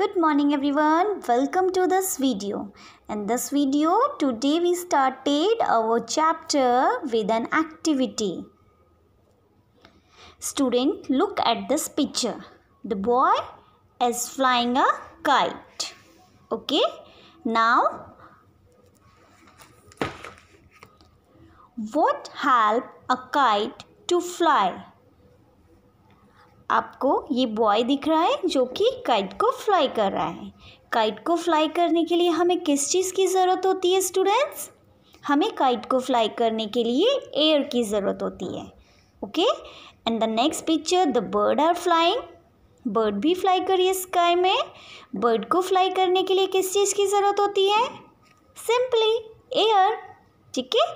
good morning everyone welcome to this video in this video today we started our chapter with an activity student look at this picture the boy is flying a kite okay now what help a kite to fly आपको ये boy दिख रहा है जो कि kite को fly कर रहा है काइट को फ्लाई करने के लिए हमें किस चीज़ की ज़रूरत होती है स्टूडेंट्स हमें काइट को फ्लाई करने के लिए एयर की ज़रूरत होती है okay and the next picture the bird are flying bird भी फ्लाई करिए स्काई में बर्ड को फ्लाई करने के लिए किस चीज़ की ज़रूरत होती है सिंपली एयर ठीक है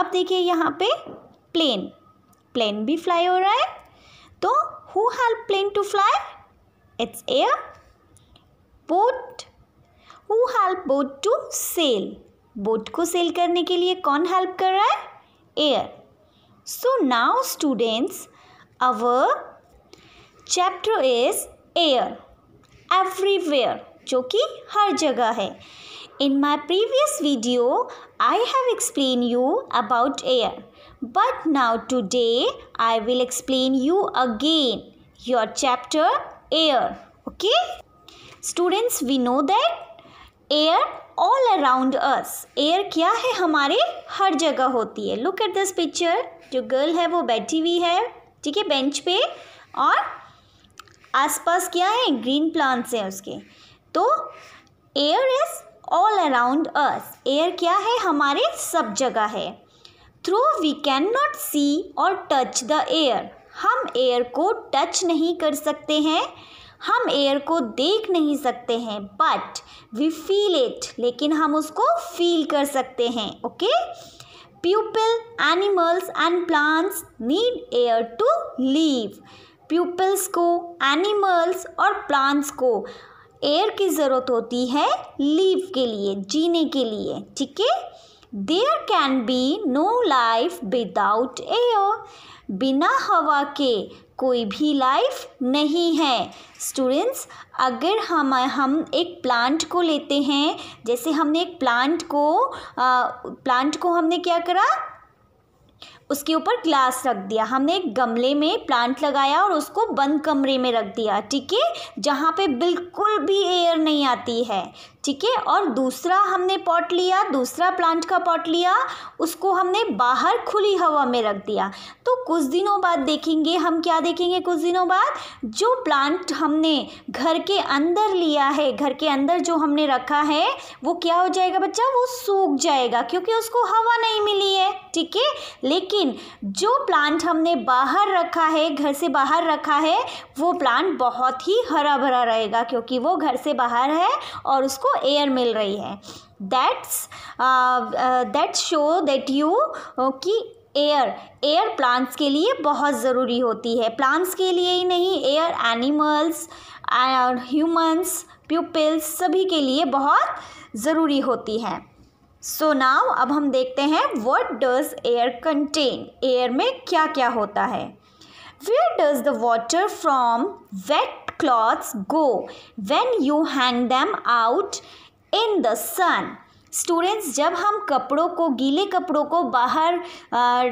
अब देखिए यहाँ पे प्लेन प्लेन भी फ्लाई हो रहा है तो who help plane to fly it's air boat who help boat to sail boat को सेल करने के लिए कौन हेल्प कर रहा है air so now students our chapter is air everywhere जो कि हर जगह है in my previous video I have explain you about air But now today I will explain you again your chapter air. Okay? Students, we know that air all around us. Air kya hai hamare har jagah hoti hai Look at this picture. jo girl hai wo baithi hui hai theek hai bench pe aur aas pass kya hai green plants hai uske to air is all around us air kya hai hamare sab jagah hai through we can not see और touch the air हम air को touch नहीं कर सकते हैं हम air को देख नहीं सकते हैं बट वी फील इट लेकिन हम उसको फील कर सकते हैं okay people animals and plants need air to live peoples को एनिमल्स और प्लांट्स को एयर की ज़रूरत होती है लीव के लिए जीने के लिए ठीक है there can be no life without air बिना हवा के कोई भी लाइफ नहीं है स्टूडेंट्स अगर हम हम एक प्लांट को लेते हैं जैसे हमने एक प्लांट को आ, प्लांट को हमने क्या करा उसके ऊपर ग्लास रख दिया हमने एक गमले में प्लांट लगाया और उसको बंद कमरे में रख दिया ठीक है जहाँ पे बिल्कुल भी एयर नहीं आती है ठीक है और दूसरा हमने पॉट लिया दूसरा प्लांट का पॉट लिया उसको हमने बाहर खुली हवा में रख दिया तो कुछ दिनों बाद देखेंगे हम क्या देखेंगे कुछ दिनों बाद जो प्लांट हमने घर के अंदर लिया है घर के अंदर जो हमने रखा है वो क्या हो जाएगा बच्चा वो सूख जाएगा क्योंकि उसको हवा नहीं मिल ठीक है लेकिन जो प्लांट हमने बाहर रखा है घर से बाहर रखा है वो प्लांट बहुत ही हरा भरा रहेगा क्योंकि वो घर से बाहर है और उसको एयर मिल रही है that's that show that you कि एयर एयर प्लांट्स के लिए बहुत ज़रूरी होती है प्लांट्स के लिए ही नहीं एयर एनिमल्स ह्यूमंस प्यूपल्स सभी के लिए बहुत ज़रूरी होती है सो नाव अब हम देखते हैं what does air contain air में क्या क्या होता है where does the water from wet clothes go when you hang them out in the sun students जब हम कपड़ों को गीले कपड़ों को बाहर आ,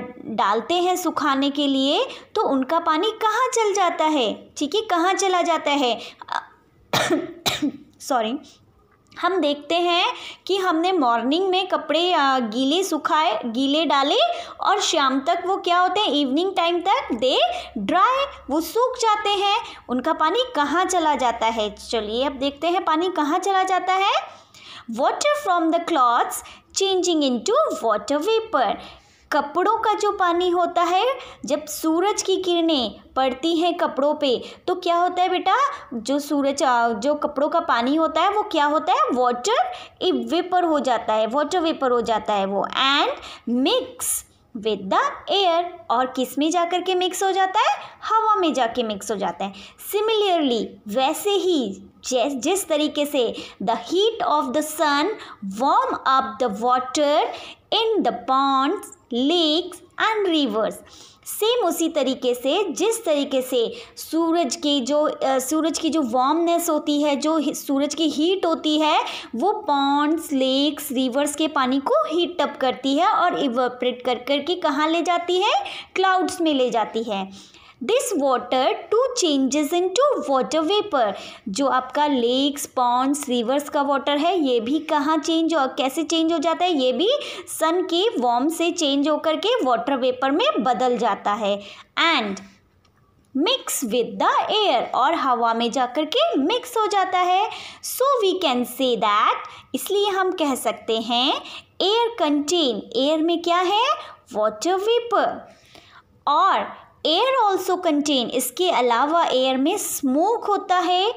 डालते हैं सुखाने के लिए तो उनका पानी कहाँ चल जाता है ठीक है कहाँ चला जाता है सॉरी हम देखते हैं कि हमने मॉर्निंग में कपड़े गीले सुखाए गीले डाले और शाम तक वो क्या होते हैं इवनिंग टाइम तक दे ड्राई वो सूख जाते हैं उनका पानी कहाँ चला जाता है चलिए अब देखते हैं पानी कहाँ चला जाता है water from the clothes into water vapour कपड़ों का जो पानी होता है जब सूरज की किरणें पड़ती हैं कपड़ों पे तो क्या होता है बेटा जो सूरज जो कपड़ों का पानी होता है वो क्या होता है वाटर वेपर हो जाता है वाटर वेपर हो जाता है वो and mix with the air और किस में जा कर के मिक्स हो जाता है हवा में जा कर मिक्स हो जाता है सिमिलरली वैसे ही जिस जिस तरीके से the heat of the sun warm up the water in the ponds lakes and rivers same उसी तरीके से जिस तरीके से सूरज की जो सूरज की जो वार्मनेस होती है जो सूरज की हीट होती है वो पॉन्ड्स लेक्स रिवर्स के पानी को हीट अप करती है और इवोपरेट कर करके कहाँ ले जाती है क्लाउड्स में ले जाती है this water to changes into water vapour जो आपका लेक्स पॉन्ड्स रिवर्स का वाटर है ये भी कहाँ चेंज हो कैसे चेंज हो जाता है ये भी सन के वॉर्म से चेंज होकर के वाटर वेपर में बदल जाता है and mix with the air और हवा में जाकर के मिक्स हो जाता है so we can say that इसलिए हम कह सकते हैं एयर कंटेन एयर में क्या है वाटर वेपर और एयर ऑल्सो कंटेन इसके अलावा एयर में स्मोक होता है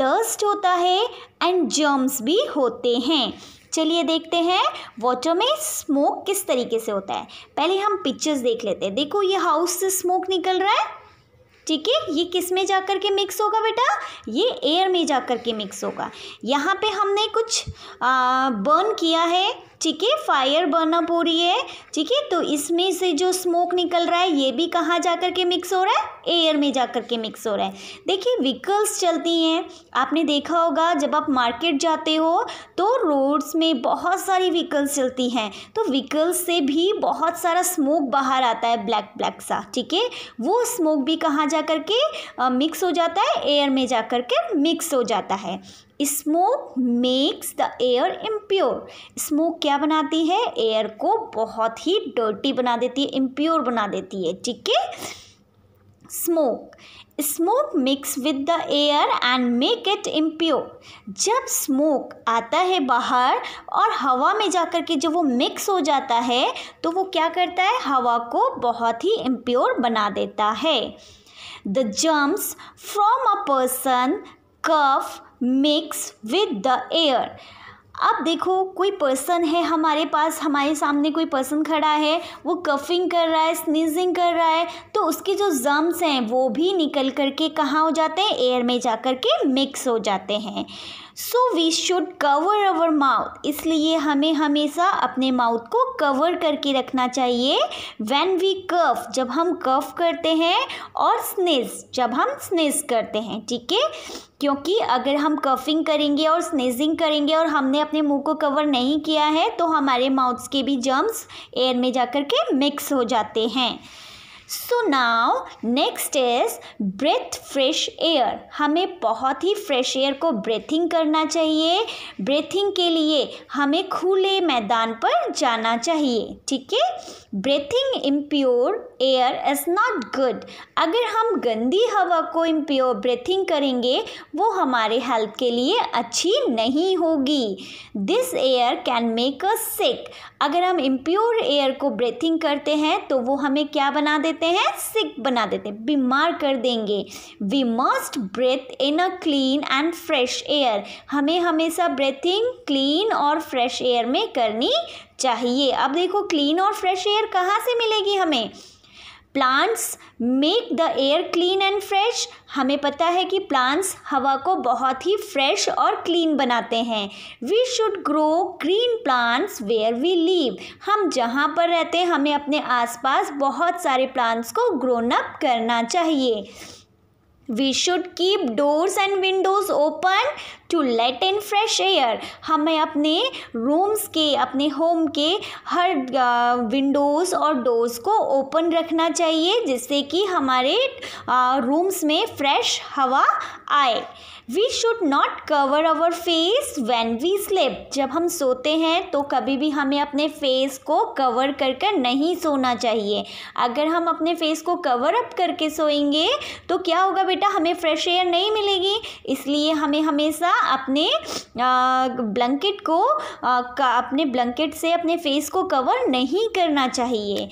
डस्ट होता है एंड जर्म्स भी होते हैं चलिए देखते हैं वाटर में स्मोक किस तरीके से होता है पहले हम पिक्चर्स देख लेते हैं देखो ये हाउस से स्मोक निकल रहा है ठीक है ये किस में जा कर के मिक्स होगा बेटा ये एयर में जा कर के मिक्स होगा यहाँ पे हमने कुछ बर्न किया है ठीक है फायर बर्न अप हो रही है ठीक है तो इसमें से जो स्मोक निकल रहा है ये भी कहाँ जा कर के मिक्स हो रहा है एयर में जा कर के मिक्स हो रहा है देखिए व्हीकल्स चलती हैं आपने देखा होगा जब आप मार्केट जाते हो तो रोड्स में बहुत सारी व्हीकल्स चलती हैं तो व्हीकल्स से भी बहुत सारा स्मोक बाहर आता है ब्लैक ब्लैक सा ठीक है वो स्मोक भी कहाँ जा कर के मिक्स हो जाता है एयर में जा कर के मिक्स हो जाता है smoke makes the air impure smoke क्या बनाती है एयर को बहुत ही डर्टी बना देती है इम्प्योर बना देती है ठीक है smoke smoke mix with the air and make it impure जब स्मोक आता है बाहर और हवा में जा कर के जब वो मिक्स हो जाता है तो वो क्या करता है हवा को बहुत ही इम्प्योर बना देता है the germs from a person cough mix with the air आप देखो कोई पर्सन है हमारे पास हमारे सामने कोई पर्सन खड़ा है वो कफिंग कर रहा है स्नीजिंग कर रहा है तो उसके जो जम्स हैं वो भी निकल करके कहाँ हो जाते हैं एयर में जा कर के मिक्स हो जाते हैं so we should cover our mouth इसलिए हमें हमेशा अपने माउथ को कवर करके रखना चाहिए वैन वी कफ जब हम कफ करते हैं और स्नेज जब हम स्नेज करते हैं ठीक है क्योंकि अगर हम कफिंग करेंगे और स्नेजिंग करेंगे और हमने अपने मुंह को कवर नहीं किया है तो हमारे माउथ्स के भी जर्म्स एयर में जाकर के मिक्स हो जाते हैं so now next is breathe fresh air हमें बहुत ही फ्रेश एयर को ब्रेथिंग करना चाहिए ब्रेथिंग के लिए हमें खुले मैदान पर जाना चाहिए ठीक है breathing impure air is not good अगर हम गंदी हवा को इम्प्योर ब्रीथिंग करेंगे वो हमारे हेल्थ के लिए अच्छी नहीं होगी this air can make a sick अगर हम इम्प्योर एयर को ब्रीथिंग करते हैं तो वो हमें क्या बना देते हैं सिक बना देते हैं बीमार कर देंगे we must breathe in a clean and fresh air हमें हमेशा ब्रीथिंग क्लीन और फ्रेश एयर में करनी चाहिए अब देखो क्लीन और फ्रेश एयर कहाँ से मिलेगी हमें plants make the air clean and fresh हमें पता है कि प्लांट्स हवा को बहुत ही फ्रेश और क्लीन बनाते हैं we should grow green plants where we live हम जहाँ पर रहते हैं हमें अपने आसपास बहुत सारे प्लांट्स को ग्रोन अप करना चाहिए we should keep doors and windows open to let in fresh air हमें अपने रूम्स के अपने होम के हर विंडोज़ और डोर्स को ओपन रखना चाहिए जिससे कि हमारे रूम्स में फ्रेश हवा आए we should not cover our face when we sleep जब हम सोते हैं तो कभी भी हमें अपने फेस को कवर कर कर नहीं सोना चाहिए अगर हम अपने फेस को कवर अप करके सोएंगे तो क्या होगा बेटा हमें फ्रेश एयर नहीं मिलेगी इसलिए हमें हमेशा अपने ब्लैंकेट को आ, अपने ब्लैंकेट से अपने फेस को कवर नहीं करना चाहिए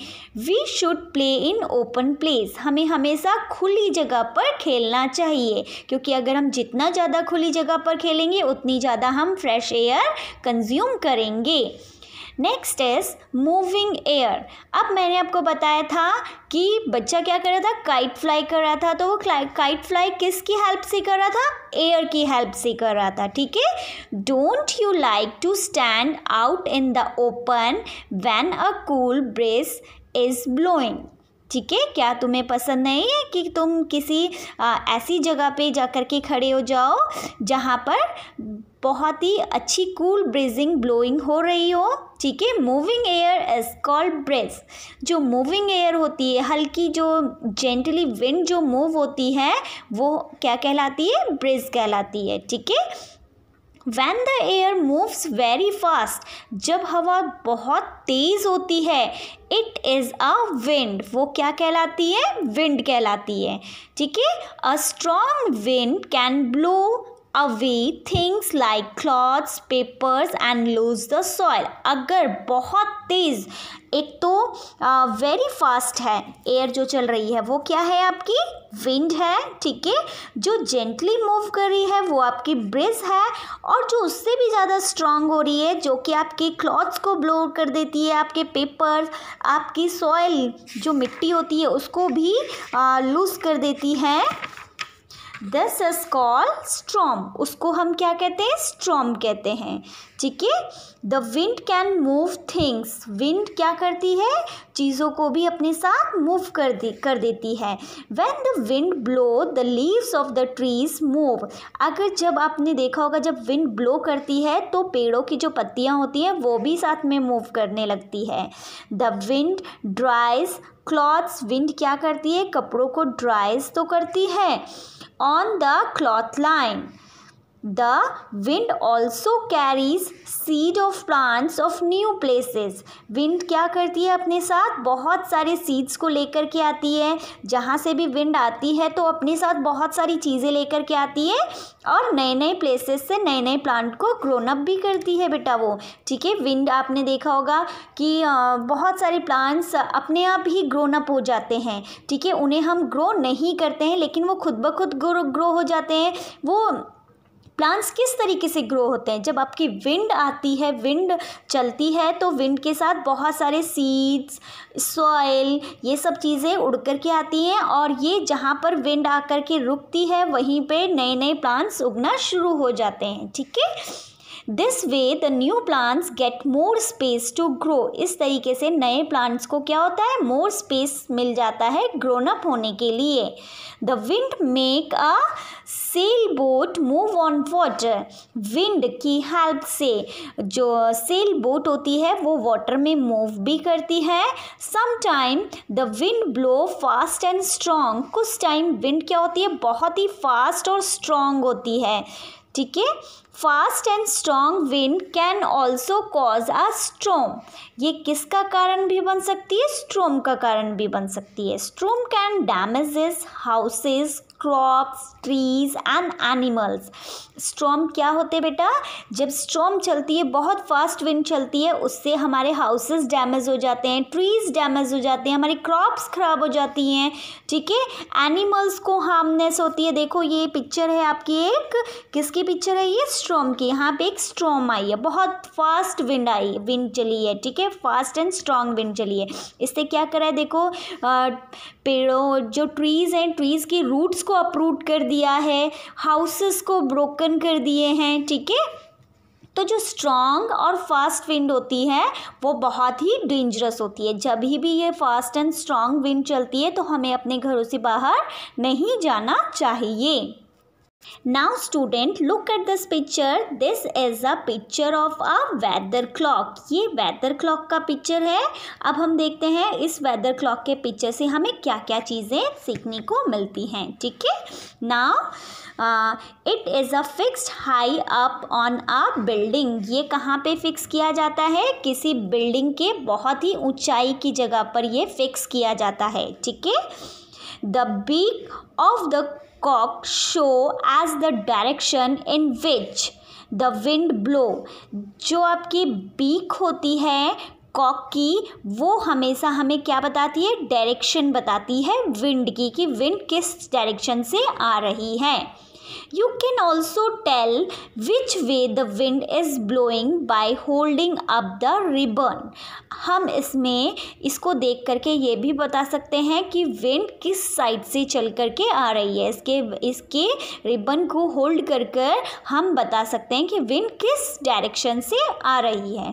we should play in open place हमें हमेशा खुली जगह पर खेलना चाहिए क्योंकि अगर हम जितना जितना ज़्यादा खुली जगह पर खेलेंगे उतनी ज़्यादा हम फ्रेश एयर कंज्यूम करेंगे नेक्स्ट इज मूविंग एयर अब मैंने आपको बताया था कि बच्चा क्या कर रहा था काइट फ्लाई कर रहा था तो वो काइट फ्लाई किसकी हेल्प से कर रहा था एयर की हेल्प से कर रहा था ठीक है don't you like to stand out in the open when a cool breeze is blowing ठीक है क्या तुम्हें पसंद नहीं है कि तुम किसी आ, ऐसी जगह पे जा कर के खड़े हो जाओ जहाँ पर बहुत ही अच्छी कूल ब्रीजिंग ब्लोइंग हो रही हो ठीक है moving air is called breeze जो मूविंग एयर होती है हल्की जो जेंटली विंड जो मूव होती है वो क्या कहलाती है ब्रेज कहलाती है ठीक है when the air moves very fast जब हवा बहुत तेज़ होती है इट इज़ a wind. वो क्या कहलाती है विंड कहलाती है ठीक है A strong wind can blow away things like clothes papers and loose the soil अगर बहुत तेज़ एक तो वेरी uh, फास्ट है एयर जो चल रही है वो क्या है आपकी विंड है ठीक है जो जेंटली मूव कर रही है वो आपकी ब्रिज है और जो उससे भी ज़्यादा स्ट्रांग हो रही है जो कि आपके क्लॉथ्स को ब्लो कर देती है आपके पेपर्स आपकी सॉयल जो मिट्टी होती है उसको भी लूज़ कर देती है दिस इज कॉल स्ट्रॉम उसको हम क्या कहते हैं स्ट्रॉम कहते हैं ठीक है the wind can move things wind क्या करती है चीज़ों को भी अपने साथ मूव कर दे कर देती है when the wind blow the leaves of the trees move अगर जब आपने देखा होगा जब विंड ब्लो करती है तो पेड़ों की जो पत्तियाँ होती हैं वो भी साथ में मूव करने लगती है the wind dries clothes wind क्या करती है कपड़ों को ड्राइज तो करती है on the cloth line The wind also carries seed of plants of new places. Wind क्या करती है अपने साथ बहुत सारे seeds को लेकर के आती है जहाँ से भी wind आती है तो अपने साथ बहुत सारी चीज़ें लेकर के आती है और नए नए places से नए नए plant को grown up भी करती है बेटा वो ठीक है wind आपने देखा होगा कि बहुत सारे plants अपने आप ही grown up हो जाते हैं ठीक है उन्हें हम grow नहीं करते हैं लेकिन वो खुद ब खुद ग्रो हो जाते हैं वो प्लांट्स किस तरीके से ग्रो होते हैं जब आपकी विंड आती है विंड चलती है तो विंड के साथ बहुत सारे सीड्स सॉइल ये सब चीज़ें उड़ कर के आती हैं और ये जहाँ पर विंड आकर के रुकती है वहीं पे नए नए प्लांट्स उगना शुरू हो जाते हैं ठीक है this way the new plants get more space to grow इस तरीके से नए प्लांट्स को क्या होता है मोर स्पेस मिल जाता है ग्रोन अप होने के लिए the wind make a sail boat move on water wind की हेल्प से जो सेल बोट होती है वो वाटर में मूव भी करती है sometime the wind blow fast and strong कुछ टाइम विंड क्या होती है बहुत ही फास्ट और स्ट्रांग होती है ठीक है fast and strong wind can also cause a storm ये किसका कारण भी बन सकती है स्ट्रोम का कारण भी बन सकती है storm can damages houses crops trees and animals storm क्या होते हैं बेटा जब स्ट्रॉम चलती है बहुत फास्ट विंड चलती है उससे हमारे हाउसेस डैमेज हो जाते हैं ट्रीज डैमेज हो जाते हैं हमारी क्रॉप्स खराब हो जाती हैं ठीक है एनिमल्स को हार्मनेस होती है देखो ये पिक्चर है आपकी एक किसकी पिक्चर है ये स्ट्रॉम की यहाँ पे एक स्ट्रॉम आई है बहुत फास्ट विंड आई विंड चली है ठीक है फास्ट एंड स्ट्रॉन्ग विंड चली है इससे क्या करा है देखो आ, पेड़ों जो ट्रीज़ हैं ट्रीज़ के रूट्स को अपरूट कर दिया है हाउसेस को ब्रोकन कर दिए हैं ठीक है तो जो स्ट्रॉन्ग और फास्ट विंड होती है वो बहुत ही डेंजरस होती है जब ही भी ये फास्ट एंड स्ट्रॉन्ग विंड चलती है तो हमें अपने घरों से बाहर नहीं जाना चाहिए Now student look at this picture. This is a picture of a weather clock. ये weather clock का picture है अब हम देखते हैं इस weather clock के picture से हमें क्या क्या चीज़ें सीखने को मिलती हैं ठीक है Now uh, it is a fixed high up on a building. ये कहाँ पे fix किया जाता है किसी building के बहुत ही ऊंचाई की जगह पर ये fix किया जाता है ठीक है The beak of the cock show as the direction in which the wind blow जो आपकी बीक होती है कॉक की वो हमेशा हमें क्या बताती है डायरेक्शन बताती है विंड की कि विंड किस डायरेक्शन से आ रही है You can also tell which way the wind is blowing by holding up the ribbon. हम इसमें इसको देख करके ये भी बता सकते हैं कि विंड किस साइड से चल करके आ रही है इसके इसके रिबन को होल्ड कर कर हम बता सकते हैं कि विंड किस डायरेक्शन से आ रही है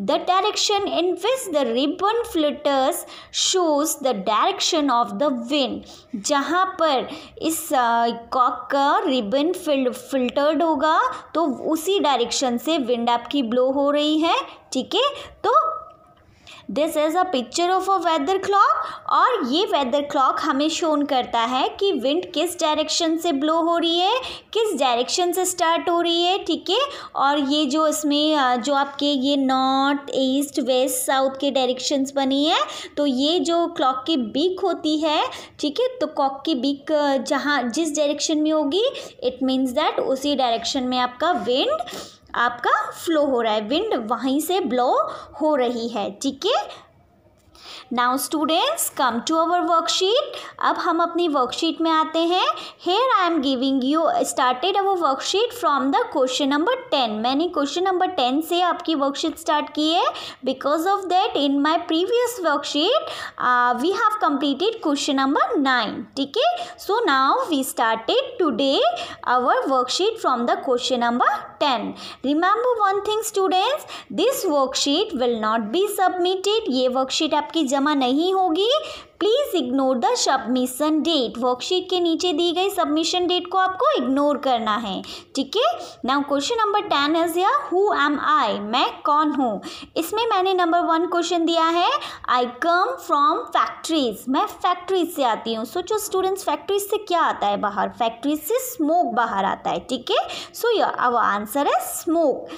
the direction in which the ribbon flitters shows the direction of the wind जहाँ पर इस कॉक का रिबन फिल फिल्टर्ड होगा तो उसी डायरेक्शन से विंड आपकी ब्लो हो रही है ठीक है तो this is a picture of a weather clock और ये वेदर क्लॉक हमें शोन करता है कि विंड किस डायरेक्शन से ब्लो हो रही है किस डायरेक्शन से स्टार्ट हो रही है ठीक है और ये जो इसमें जो आपके ये नॉर्थ ईस्ट वेस्ट साउथ के डायरेक्शंस बनी है तो ये जो क्लॉक की बीक होती है ठीक है तो क्लॉक की बीक जहाँ जिस डायरेक्शन में होगी इट मीन्स दैट उसी डायरेक्शन में आपका विंड आपका फ्लो हो रहा है विंड वहीं से ब्लो हो रही है ठीक है now students come to our worksheet अब हम अपनी वर्कशीट में आते हैं here I am giving you started our worksheet from the question number ten मैंने क्वेश्चन नंबर टेन से आपकी वर्कशीट स्टार्ट की है because of that in my previous worksheet we have completed question number nine ठीक है so now we started today our worksheet from the question number ten remember one thing students this worksheet will not be submitted ये worksheet आपकी आपकी जमा नहीं होगी please ignore the submission date worksheet के नीचे दी गई सबमिशन डेट को आपको इग्नोर करना है ठीक है now question number ten is या हु एम आई मैं कौन हूँ इसमें मैंने नंबर वन क्वेश्चन दिया है आई कम फ्रॉम फैक्ट्रीज मैं फैक्ट्रीज से आती हूँ सोचो स्टूडेंट्स फैक्ट्रीज से क्या आता है बाहर फैक्ट्रीज से स्मोक बाहर आता है ठीक है सो योर आंसर है smoke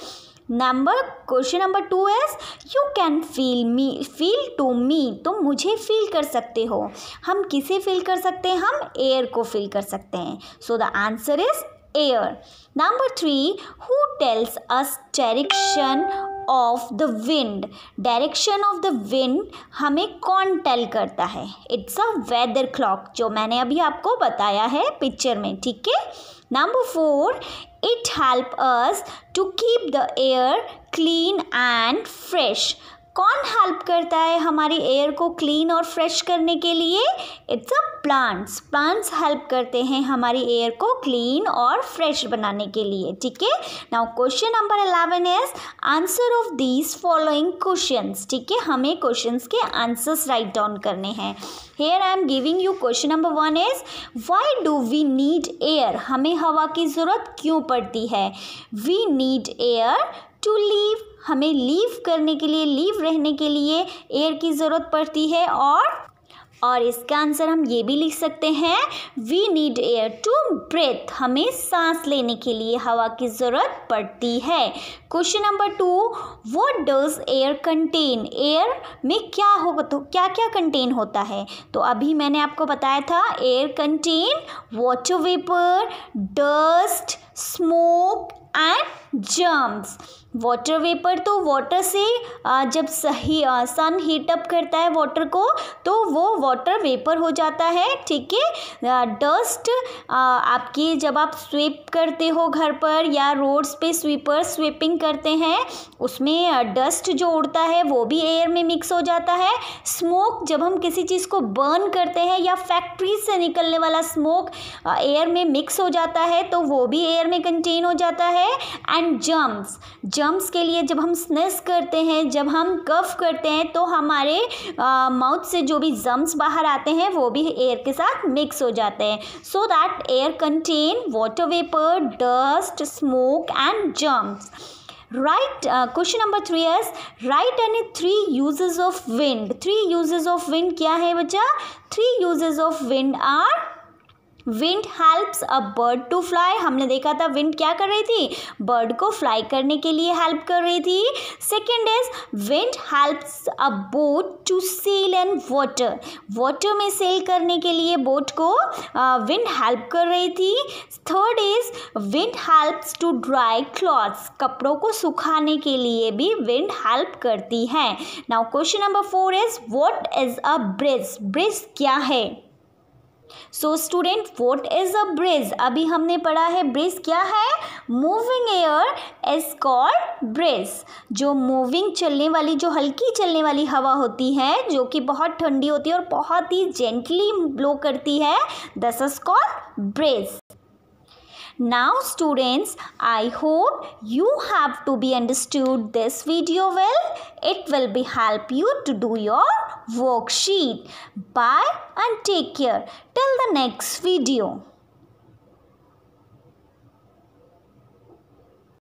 number question number two as you can feel me feel to me तुम मुझे फील कर सकते हो हम किसे फील कर सकते हैं हम एयर को फील कर सकते हैं so the answer is air. Number three, who tells us direction of the wind direction of the wind हमें कौन टेल करता है इट्स अ वेदर क्लॉक जो मैंने अभी आपको बताया है पिक्चर में ठीक है number four it help us to keep the air clean and fresh कौन हेल्प करता है हमारी एयर को क्लीन और फ्रेश करने के लिए it's a plants plants help करते हैं हमारी एयर को क्लीन और फ्रेश बनाने के लिए ठीक है now question number eleven is answer of these following question ठीक है हमें क्वेश्चन के आंसर्स राइट डाउन करने हैं here I am giving you question number one is why do we need air हमें हवा की ज़रूरत क्यों पड़ती है we need air to live हमें लीव करने के लिए लीव रहने के लिए एयर की ज़रूरत पड़ती है और और इसका आंसर हम ये भी लिख सकते हैं we need air to breathe हमें सांस लेने के लिए हवा की ज़रूरत पड़ती है question number two what does air contain air में क्या होगा तो क्या क्या कंटेन होता है तो अभी मैंने आपको बताया था air contain water vapour dust smoke and germs water vapour तो वाटर से जब सही सन हीटअप करता है वाटर को तो वो वाटर वेपर हो जाता है ठीक है डस्ट आपकी जब आप स्वीप करते हो घर पर या रोड्स पे स्वीपर स्वीपिंग करते हैं उसमें डस्ट जो उड़ता है वो भी एयर में मिक्स हो जाता है स्मोक जब हम किसी चीज़ को बर्न करते हैं या फैक्ट्री से निकलने वाला स्मोक एयर में मिक्स हो जाता है तो वो भी एयर में कंटेन हो जाता है एंड एंड जम्प्स जम्प्स के लिए जब हम स्नेस करते हैं जब हम कफ करते हैं तो हमारे माउथ से जो भी जम्प्स बाहर आते हैं वो भी एयर के साथ मिक्स हो जाते हैं so that air contain water vapour dust smoke and germs right question number three is write write three uses of wind three uses of wind क्या है बच्चा three uses of wind are wind helps a bird to fly हमने देखा था wind क्या कर रही थी बर्ड को फ्लाई करने के लिए हेल्प कर रही थी second is wind helps a boat to sail and water water में सेल करने के लिए बोट को विंड uh, हेल्प कर रही थी third is wind helps to dry clothes कपड़ों को सुखाने के लिए भी विंड हेल्प करती है now question number four is what is a breeze breeze क्या है so student what is a breeze अभी हमने पढ़ा है ब्रिज क्या है moving air is called breeze जो मूविंग चलने वाली जो हल्की चलने वाली हवा होती है जो कि बहुत ठंडी होती है और बहुत ही जेंटली ब्लो करती है this is called breeze Now students, I hope you have to be understood this video well. It will be help you to do your worksheet. Bye and take care. Till the next video.